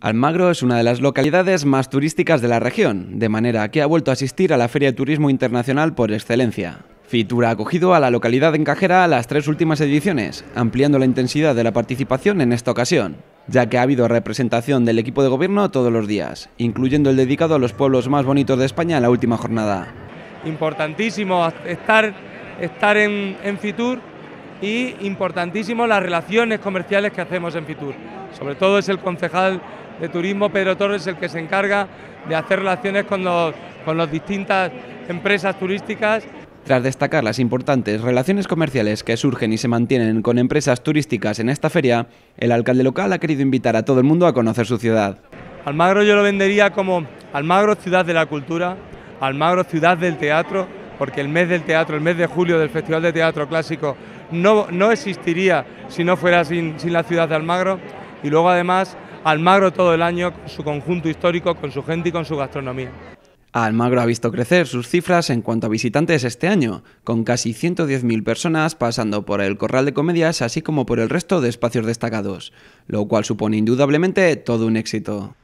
Almagro es una de las localidades más turísticas de la región, de manera que ha vuelto a asistir a la Feria de Turismo Internacional por excelencia. Fitur ha acogido a la localidad encajera a las tres últimas ediciones, ampliando la intensidad de la participación en esta ocasión, ya que ha habido representación del equipo de gobierno todos los días, incluyendo el dedicado a los pueblos más bonitos de España en la última jornada. Importantísimo estar, estar en Fitur y importantísimo las relaciones comerciales que hacemos en Fitur. Sobre todo es el concejal de turismo, Pedro Torres, el que se encarga de hacer relaciones con las con distintas empresas turísticas. Tras destacar las importantes relaciones comerciales que surgen y se mantienen con empresas turísticas en esta feria, el alcalde local ha querido invitar a todo el mundo a conocer su ciudad. Almagro yo lo vendería como Almagro ciudad de la cultura, Almagro ciudad del teatro, porque el mes del teatro, el mes de julio del Festival de Teatro Clásico, no, existiría si no fuera sin, sin la ciudad de Almagro. Y luego además Almagro todo el año, su conjunto histórico, con su gente y con su gastronomía. Almagro ha visto crecer sus cifras en cuanto a visitantes este año, con casi 110.000 personas pasando por el Corral de Comedias así como por el resto de espacios destacados, lo cual supone indudablemente todo un éxito.